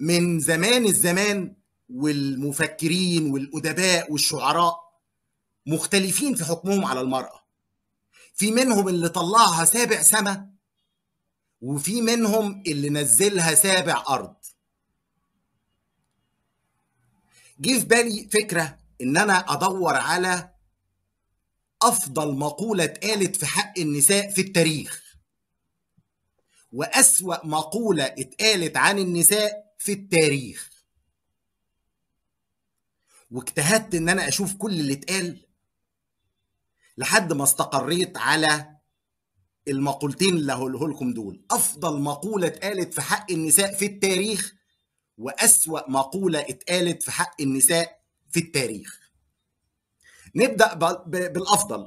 من زمان الزمان والمفكرين والادباء والشعراء مختلفين في حكمهم على المراه في منهم اللي طلعها سابع سما وفي منهم اللي نزلها سابع ارض جه في بالي فكره ان انا ادور على افضل مقوله اتقالت في حق النساء في التاريخ واسوا مقوله اتقالت عن النساء في التاريخ واجتهدت ان انا اشوف كل اللي اتقال لحد ما استقريت على المقولتين اللي هقوله لكم دول افضل مقوله اتقالت في حق النساء في التاريخ واسوا مقوله اتقالت في حق النساء في التاريخ نبدا بالافضل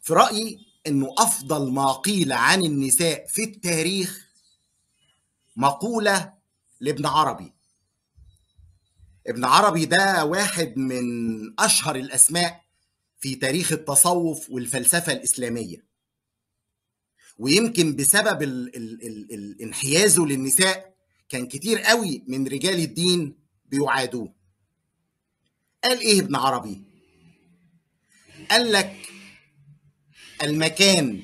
في رايي انه افضل ما قيل عن النساء في التاريخ مقولة لابن عربي ابن عربي ده واحد من أشهر الأسماء في تاريخ التصوف والفلسفة الإسلامية ويمكن بسبب ال ال ال ال انحيازه للنساء كان كتير قوي من رجال الدين بيعادوه قال ايه ابن عربي قال لك المكان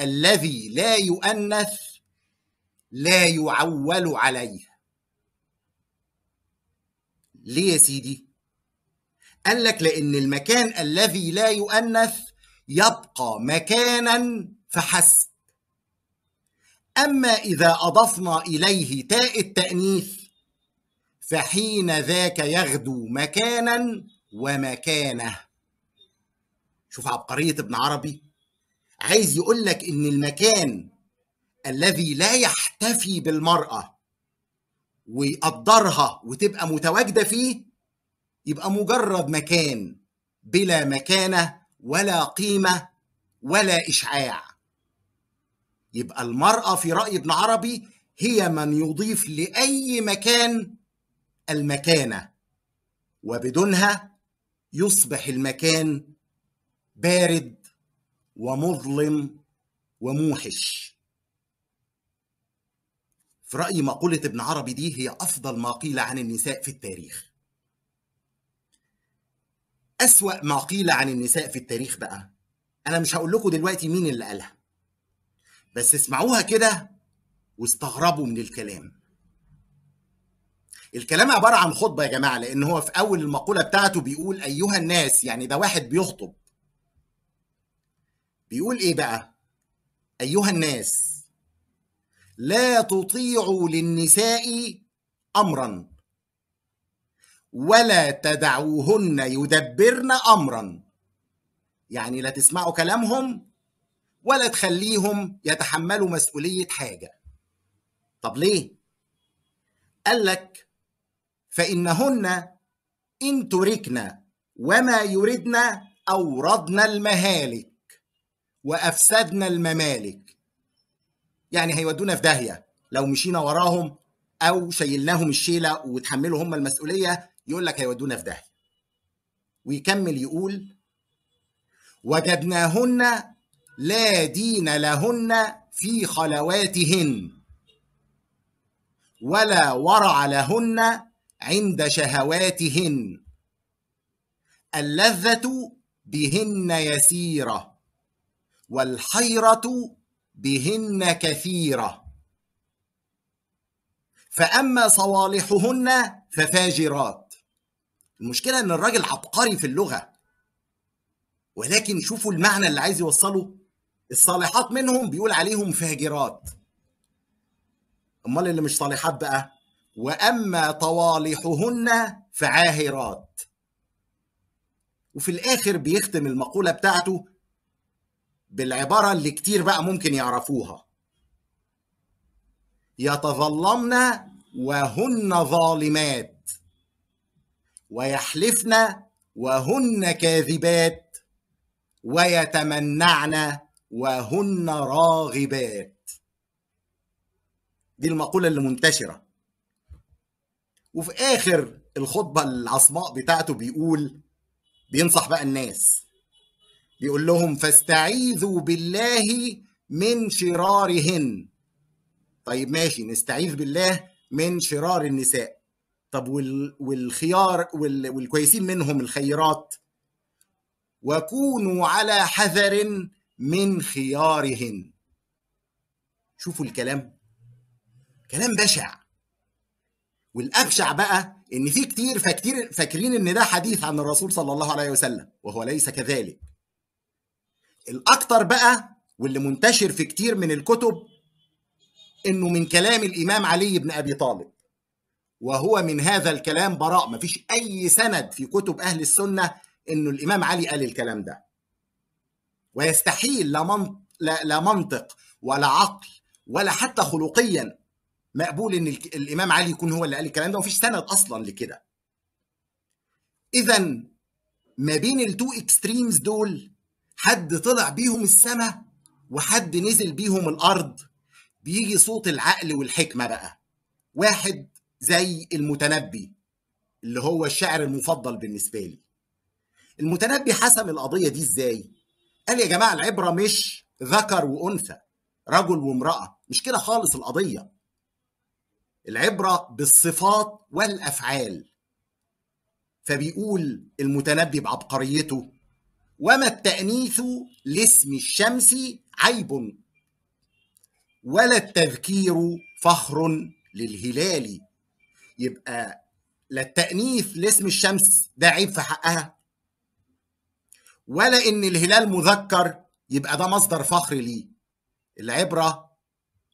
الذي لا يؤنث لا يعول عليه ليه يا سيدي قال لك لان المكان الذي لا يؤنث يبقى مكانا فحسب اما اذا اضفنا اليه تاء التانيث فحين ذاك يغدو مكانا ومكانه شوف عبقريه ابن عربي عايز يقول لك ان المكان الذي لا يحتفي بالمرأة ويقدرها وتبقى متواجدة فيه يبقى مجرد مكان بلا مكانة ولا قيمة ولا إشعاع يبقى المرأة في رأي ابن عربي هي من يضيف لأي مكان المكانة وبدونها يصبح المكان بارد ومظلم وموحش في رأيي مقولة ابن عربي دي هي أفضل ما قيل عن النساء في التاريخ أسوأ ما قيل عن النساء في التاريخ بقى أنا مش هقول لكم دلوقتي مين اللي قالها بس اسمعوها كده واستغربوا من الكلام الكلام عبارة عن خطبة يا جماعة لأن هو في أول المقولة بتاعته بيقول أيها الناس يعني ده واحد بيخطب بيقول إيه بقى أيها الناس لا تطيعوا للنساء امرا ولا تدعوهن يدبرن امرا يعني لا تسمعوا كلامهم ولا تخليهم يتحملوا مسؤوليه حاجه طب ليه قال لك فانهن ان تركن وما يردن اوردنا المهالك وافسدنا الممالك يعني هيودونا في داهيه لو مشينا وراهم او شيلناهم الشيله وتحملوا هم المسؤوليه يقول لك هيودونا في داهيه ويكمل يقول وجدناهن لا دين لهن في خلواتهن ولا ورع لهن عند شهواتهن اللذة بهن يسيرة والحيرة بهن كثيرة فأما صوالحهن ففاجرات المشكلة إن الراجل عبقري في اللغة ولكن شوفوا المعنى اللي عايز يوصله الصالحات منهم بيقول عليهم فاجرات امال اللي مش صالحات بقى واما طوالحهن فعاهرات وفي الاخر بيختم المقوله بتاعته بالعبارة اللي كتير بقى ممكن يعرفوها يتظلمن وهن ظالمات ويحلفن وهن كاذبات ويتمنعن وهن راغبات دي المقولة اللي منتشرة وفي آخر الخطبة العصماء بتاعته بيقول بينصح بقى الناس يقول لهم فاستعيذوا بالله من شرارهن طيب ماشي نستعيذ بالله من شرار النساء طب والخيار والكويسين منهم الخيرات وكونوا على حذر من خيارهن شوفوا الكلام كلام بشع والابشع بقى ان في كتير فاكرين ان ده حديث عن الرسول صلى الله عليه وسلم وهو ليس كذلك الاكثر بقى واللي منتشر في كتير من الكتب انه من كلام الامام علي بن ابي طالب وهو من هذا الكلام براء مفيش اي سند في كتب اهل السنه انه الامام علي قال الكلام ده ويستحيل لا منطق, لا منطق ولا عقل ولا حتى خلقيا مقبول ان الامام علي يكون هو اللي قال الكلام ده ومفيش سند اصلا لكده اذا ما بين التو اكستريمز دول حد طلع بيهم السماء وحد نزل بيهم الارض بيجي صوت العقل والحكمه بقى واحد زي المتنبي اللي هو الشاعر المفضل بالنسبه لي المتنبي حسم القضيه دي ازاي قال يا جماعه العبره مش ذكر وانثى رجل وامراه مش كده خالص القضيه العبره بالصفات والافعال فبيقول المتنبي بعبقريته وما التأنيث لاسم الشمس عيب ولا التذكير فخر للهلال يبقى لا التأنيث لاسم الشمس ده عيب في حقها ولا إن الهلال مذكر يبقى ده مصدر فخر ليه العبرة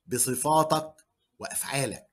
بصفاتك وأفعالك